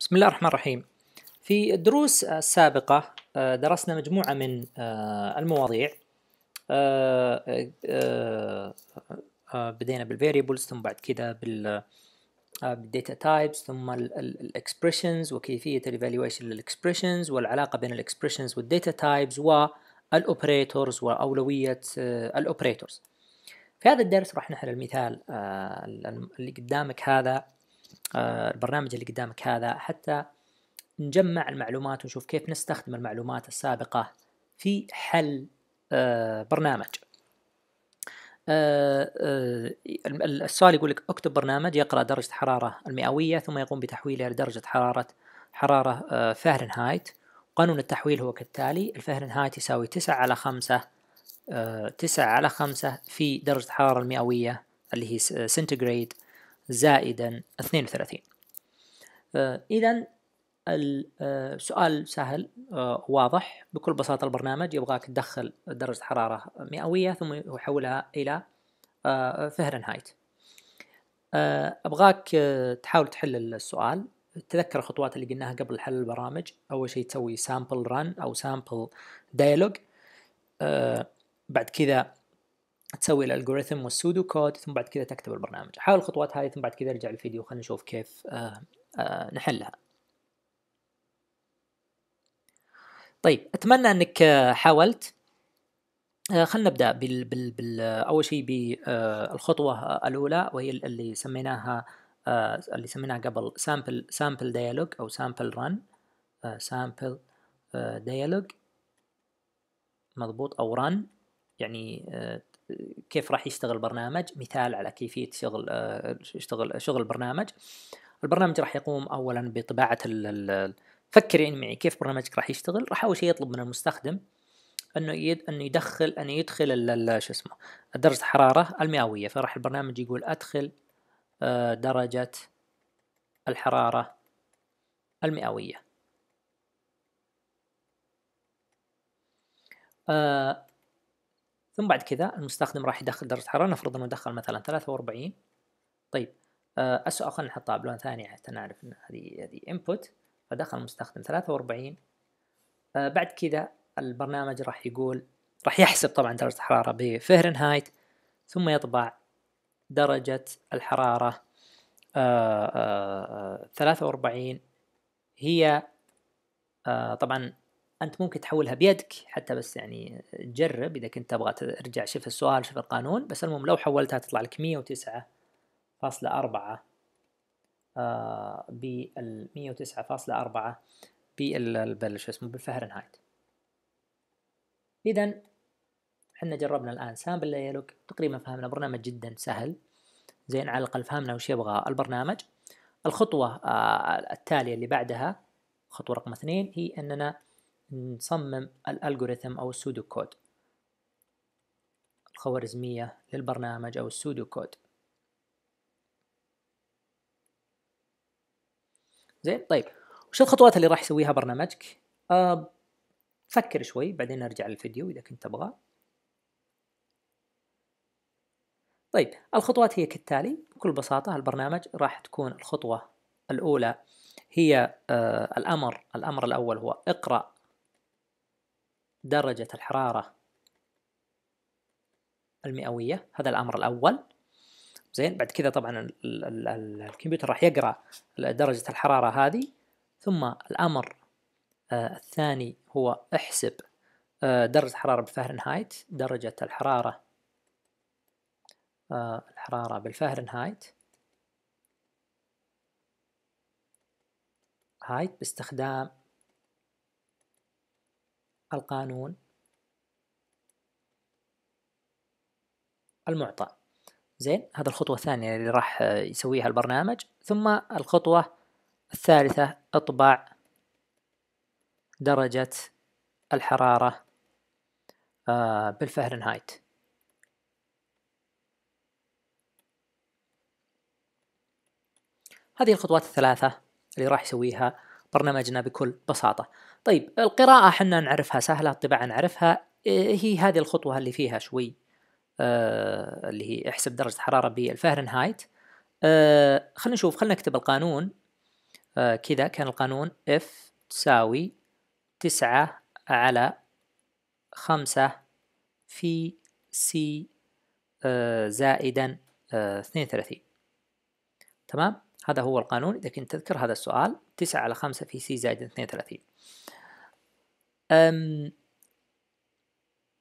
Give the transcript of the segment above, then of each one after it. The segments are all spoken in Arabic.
بسم الله الرحمن الرحيم في الدروس السابقة آه، درسنا مجموعة من آه، المواضيع آه، بدينا بالvariables ثم بعد كده بالdata بالديتا ثم الexpressions وكيفية الevaluation للexpressions والعلاقة بين الexpressions والديتا types والاوبريتورز واولوية الاوبريتورز في هذا الدرس راح نحل المثال اللي قدامك هذا آه، البرنامج اللي قدامك هذا حتى نجمع المعلومات ونشوف كيف نستخدم المعلومات السابقة في حل آه، برنامج آه، السؤال يقول لك اكتب برنامج يقرأ درجة حرارة المئوية ثم يقوم بتحويلها لدرجة حرارة حرارة فهرنهايت قانون التحويل هو كالتالي الفهرنهايت يساوي 9 على 5 9 على 5 في درجة الحرارة المئوية اللي هي سنتيغريد زائدا 32 إذا السؤال سهل آه، واضح بكل بساطة البرنامج يبغاك تدخل درجة حرارة مئوية ثم يحولها إلى فهرنهايت آه، آه، أبغاك تحاول تحل السؤال تذكر الخطوات اللي قلناها قبل حل البرامج أول شيء تسوي سامبل ران أو سامبل دايلوج بعد كذا تسوي الالجوريثم والسودو كود ثم بعد كذا تكتب البرنامج حاول الخطوات هذه ثم بعد كذا ارجع الفيديو خلينا نشوف كيف آه، آه، نحلها طيب اتمنى انك آه، حاولت خلينا نبدا بال بال بال اول شيء بالخطوه الاولى وهي اللي سميناها اللي سميناها قبل سامبل سامبل ديالوج او سامبل رن سامبل ديالوج مضبوط او رن يعني كيف راح يشتغل برنامج مثال على كيفيه شغل يشتغل آه، شغل البرنامج البرنامج راح يقوم اولا بطباعه ال فكر يعني معي كيف برنامجك راح يشتغل راح اول شيء يطلب من المستخدم انه يد انه يدخل انه يدخل شو اسمه درجه الحراره المئويه فراح البرنامج يقول ادخل آه، درجه الحراره المئويه آه، ثم بعد كذا المستخدم راح يدخل درجة حرارة نفرض انه دخل مثلا 43 طيب السؤال آه، خلينا نحطها بلون ثاني حتى نعرف ان هذه هذه انبوت فدخل المستخدم 43 آه، بعد كذا البرنامج راح يقول راح يحسب طبعا درجة الحرارة بفهرنهايت ثم يطبع درجة الحرارة آآ آآ 43 هي آه، طبعا انت ممكن تحولها بيدك حتى بس يعني تجرب اذا كنت تبغى ترجع شوف السؤال شوف القانون بس المهم لو حولتها تطلع لك 109.4 آه بال 109.4 بال شو اسمه بالفهرنهايت اذا احنا جربنا الان سامبل ديالوج تقريبا فهمنا برنامج جدا سهل زين على الاقل فهمنا وش يبغى البرنامج الخطوه آه التاليه اللي بعدها خطوه رقم اثنين هي اننا نصمم الألغوريثم أو السودو كود الخوارزمية للبرنامج أو السودو كود زين طيب وش الخطوات اللي راح يسويها برنامجك أه فكر شوي بعدين ارجع للفيديو إذا كنت تبغى طيب الخطوات هي كالتالي بكل بساطة البرنامج راح تكون الخطوة الأولى هي آه الأمر الأمر الأول هو اقرأ درجة الحرارة المئوية هذا الأمر الأول زين بعد كذا طبعا الكمبيوتر راح يقرأ درجة الحرارة هذه ثم الأمر آه، الثاني هو احسب آه، درجة الحرارة بالفهرنهايت درجة الحرارة آه، الحرارة بالفهرنهايت هايت باستخدام القانون المعطى زين هذا الخطوة الثانية اللي راح يسويها البرنامج ثم الخطوة الثالثة اطبع درجة الحرارة آه، بالفهرنهايت هذه الخطوات الثلاثة اللي راح يسويها برنامجنا بكل بساطة طيب القراءة حنا نعرفها سهلة الطباعة نعرفها إيه، هي هذه الخطوة اللي فيها شوي آه، اللي هي احسب درجة حرارة بالفهرنهايت آه خلينا نشوف خلينا نكتب القانون آه، كذا كان القانون F تساوي تسعة على خمسة في سي آه، زائدا اثنين ثلاثين تمام هذا هو القانون إذا كنت تذكر هذا السؤال تسعة على خمسة في سي اثنين ثلاثين أم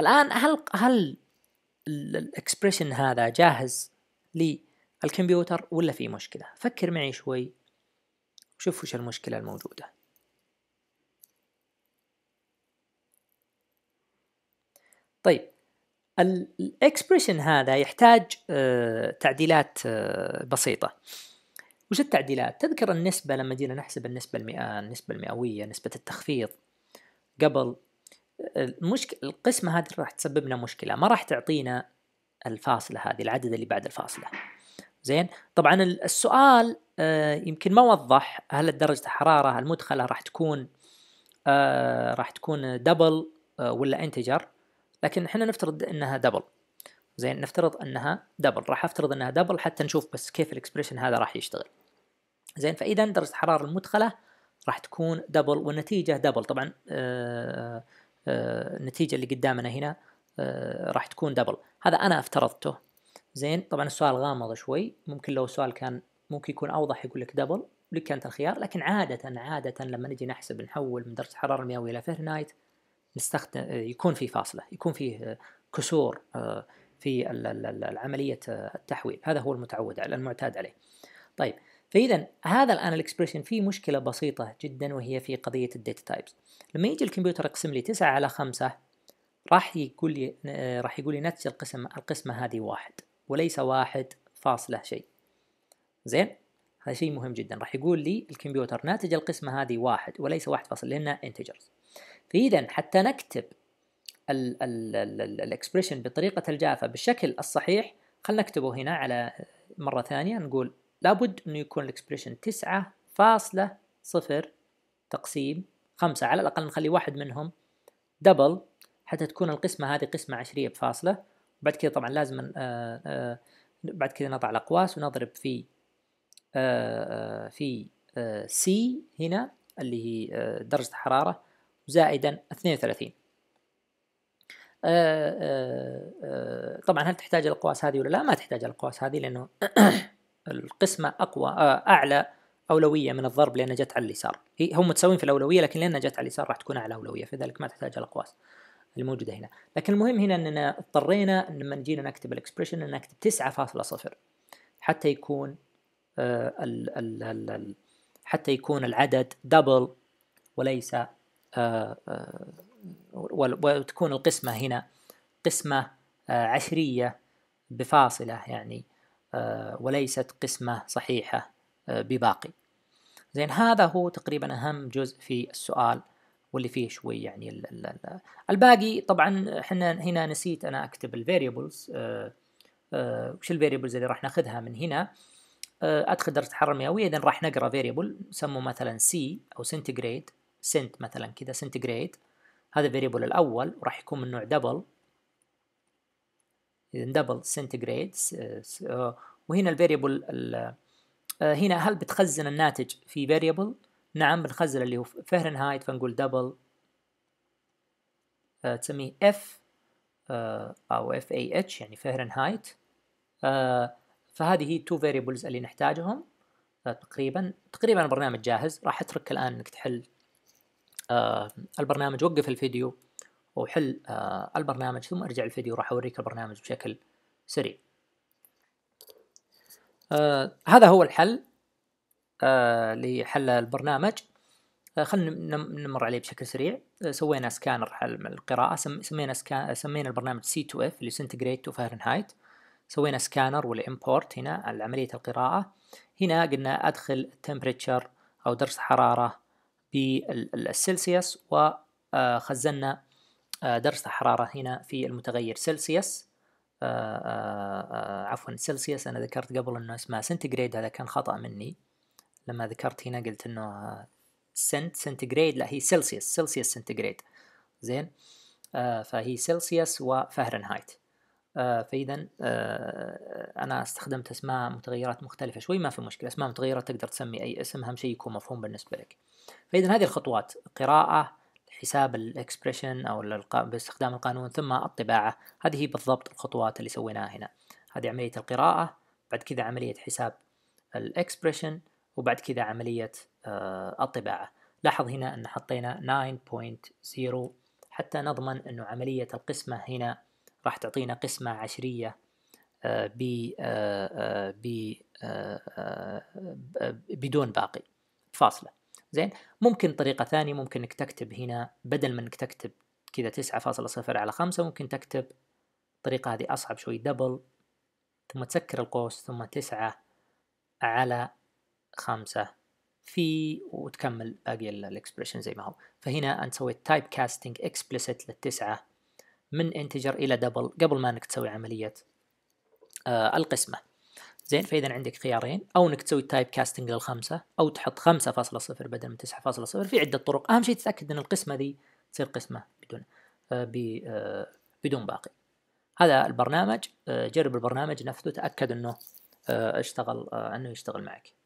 الان هل هل الاكسبريشن هذا جاهز للكمبيوتر ولا في مشكله فكر معي شوي وشوف وش المشكله الموجوده طيب الاكسبريشن هذا يحتاج آه، تعديلات آه، بسيطه وش التعديلات تذكر النسبه لما جينا نحسب النسبه المئه النسبه المئويه نسبه التخفيض قبل المشك... آه، القسمة هذه راح تسبب لنا مشكلة ما راح تعطينا الفاصلة هذه العدد اللي بعد الفاصلة زين طبعا السؤال آه، يمكن ما وضح هل درجة الحرارة المدخلة راح تكون آه، راح تكون دبل ولا انتجر لكن احنا نفترض انها دبل زين نفترض انها دبل راح افترض انها دبل حتى نشوف بس كيف الاكسبريشن هذا راح يشتغل زين فاذا درجة الحرارة المدخلة راح تكون دبل والنتيجه دبل طبعا آه، آه، النتيجه اللي قدامنا هنا آه، راح تكون دبل هذا انا افترضته زين طبعا السؤال غامض شوي ممكن لو السؤال كان ممكن يكون اوضح يقول لك دبل لك كانت الخيار لكن عاده عاده لما نجي نحسب نحول من درجه الحراره المئويه الى فهرنايت نستخدم يكون في فاصله يكون فيه كسور في عمليه التحويل هذا هو المتعود المعتاد عليه طيب فاذا هذا الان الاكسبريشن فيه مشكله بسيطه جدا وهي في قضيه الداتا تايبس لما يجي الكمبيوتر يقسم لي 9 على 5 راح يقول لي آه، راح يقول لي نفس القسم القسمه هذه واحد وليس واحد فاصله شيء زين هذا شيء مهم جدا راح يقول لي الكمبيوتر ناتج القسمه هذه واحد وليس واحد فاصل لانها انتجرز فاذا حتى نكتب الاكسبريشن بطريقه الجافه بالشكل الصحيح خلينا نكتبه هنا على آه، مره ثانيه نقول لابد أنه يكون الإكسبريشن 9.0 فاصلة صفر تقسيم خمسة على الأقل نخلي واحد منهم دبل حتى تكون القسمة هذه قسمة عشرية بفاصلة بعد كذا طبعا لازم آآ آه، آآ آه، بعد كذا نضع الأقواس ونضرب في آآ آه، في سي هنا اللي هي درجة الحرارة زائدا 32 طبعا هل تحتاج الأقواس هذه ولا لا ما تحتاج الأقواس هذه لأنه القسمة أقوى آه، أعلى أولوية من الضرب لأنها جت على اليسار هي هم متساويين في الأولوية لكن لأنها جت على اليسار راح تكون أعلى أولوية فذلك ما تحتاج الأقواس الموجودة هنا لكن المهم هنا أننا اضطرينا لما جينا نكتب الإكسبريشن أن نكتب 9.0 حتى يكون آه، حتى يكون العدد دبل وليس آه، وتكون القسمة هنا قسمة عشرية بفاصلة يعني آه، وليست قسمة صحيحة آه، بباقي زين هذا هو تقريبا أهم جزء في السؤال واللي فيه شوي يعني ال ال ال الباقي طبعا احنا هنا نسيت انا اكتب الفاريبلز وش الفاريبلز اللي راح ناخذها من هنا ادخل آه، درجه الحراره المئويه اذا راح نقرا فاريبل نسموه مثلا سي او سنتجريد سنت مثلا كذا سنتجريد هذا الفاريبل الاول وراح يكون من نوع دبل اذا دبل سنتجريد وهنا الفاريبل آه، هنا هل بتخزن الناتج في فاريبل نعم بنخزن اللي هو فهرنهايت فنقول دبل آه، تسميه اف آه، او اف اي اتش يعني فهرنهايت فهذه هي تو فاريبلز اللي نحتاجهم تقريبا تقريبا البرنامج جاهز راح اترك الان انك تحل البرنامج وقف الفيديو وحل البرنامج ثم ارجع الفيديو راح اوريك البرنامج بشكل سريع آه، هذا هو الحل آه لحل البرنامج آه خلينا نمر عليه بشكل سريع آه سوينا سكانر حل القراءة سم سمينا سكان سمينا البرنامج سي تو اف اللي سنتجريت تو فهرنهايت سوينا سكانر والامبورت هنا على عملية القراءة هنا قلنا أدخل تمبريتشر أو درجة حرارة بالسلسيوس وخزنا آه، آه، درجة الحرارة هنا في المتغير سلسيوس آه، آه، آه، عفوا سلسيوس انا ذكرت قبل انه اسمها سنتجريد هذا كان خطا مني لما ذكرت هنا قلت انه سنت سنتجريد لا هي سلسيوس سلسيوس سنتجريد زين آه فهي سلسيوس وفهرنهايت آه فاذا آه انا استخدمت اسماء متغيرات مختلفه شوي ما في مشكله اسماء متغيره تقدر تسمي اي اسم اهم شيء يكون مفهوم بالنسبه لك فاذا هذه الخطوات قراءه حساب الاكسبريشن او باستخدام القانون ثم الطباعه هذه هي بالضبط الخطوات اللي سويناها هنا هذه عمليه القراءه بعد كذا عمليه حساب الاكسبريشن وبعد كذا عمليه آه، الطباعه لاحظ هنا ان حطينا 9.0 حتى نضمن انه عمليه القسمه هنا راح تعطينا قسمه عشريه آه، ب آه، بدون باقي فاصله زين ممكن طريقة ثانية ممكن انك تكتب هنا بدل ما انك تكتب كذا تسعة فاصلة صفر على خمسة ممكن تكتب الطريقة هذه أصعب شوي دبل ثم تسكر القوس ثم تسعة على خمسة في وتكمل باقي الاكسبريشن زي ما هو فهنا انت سويت تايب كاستنج اكسبلسيت للتسعة من انتجر الى دبل قبل ما انك تسوي عملية آه القسمة زين فاذا عندك خيارين او انك تسوي تايب كاستنج للخمسه او تحط 5.0 بدل من 9.0 في عده طرق اهم شيء تتاكد ان القسمه ذي تصير قسمه بدون آه، آه، بدون باقي هذا البرنامج آه، جرب البرنامج نفسه تاكد انه اشتغل انه يشتغل معك